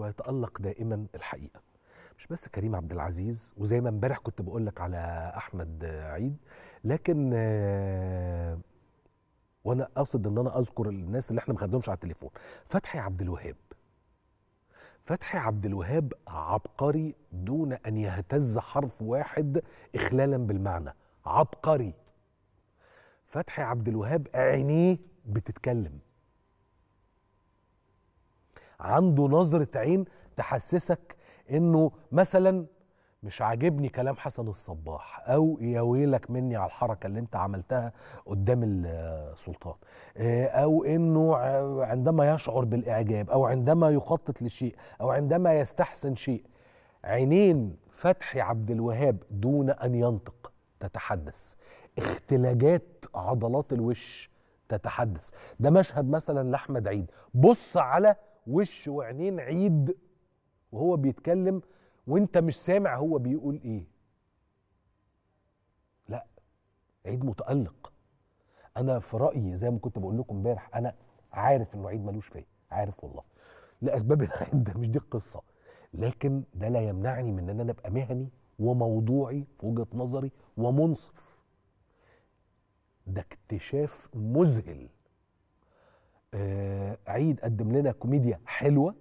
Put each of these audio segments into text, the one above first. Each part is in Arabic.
ويتألق دائما الحقيقة مش بس كريم عبد العزيز وزي ما امبارح كنت بقول لك على احمد عيد لكن آه، وانا اقصد ان انا اذكر الناس اللي احنا ما خدناهمش على التليفون فتحي عبد الوهاب فتحي عبد الوهاب عبقري دون ان يهتز حرف واحد اخلالا بالمعنى عبقري فتحي عبد الوهاب عينيه بتتكلم عنده نظره عين تحسسك انه مثلا مش عاجبني كلام حسن الصباح او يا ويلك مني على الحركه اللي انت عملتها قدام السلطان آه، او انه عندما يشعر بالاعجاب او عندما يخطط لشيء او عندما يستحسن شيء عينين فتحي عبد الوهاب دون ان ينطق تتحدث اختلاجات عضلات الوش تتحدث ده مشهد مثلا لاحمد عيد بص على وش وعينين عيد وهو بيتكلم وانت مش سامع هو بيقول ايه لا عيد متألق انا في رأيي زي ما كنت بقول لكم امبارح انا عارف انه عيد ملوش فيا عارف والله لاسباب العده مش دي القصه لكن ده لا يمنعني من ان انا ابقى مهني وموضوعي في وجهه نظري ومنصف ده اكتشاف مذهل عيد قدم لنا كوميديا حلوه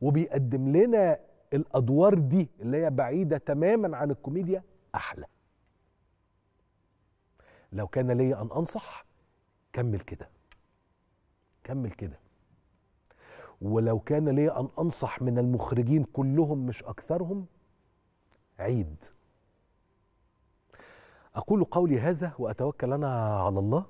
وبيقدم لنا الادوار دي اللي هي بعيده تماما عن الكوميديا احلى لو كان لي ان انصح كمل كده كمل كده ولو كان لي ان انصح من المخرجين كلهم مش اكثرهم عيد اقول قولي هذا واتوكل انا على الله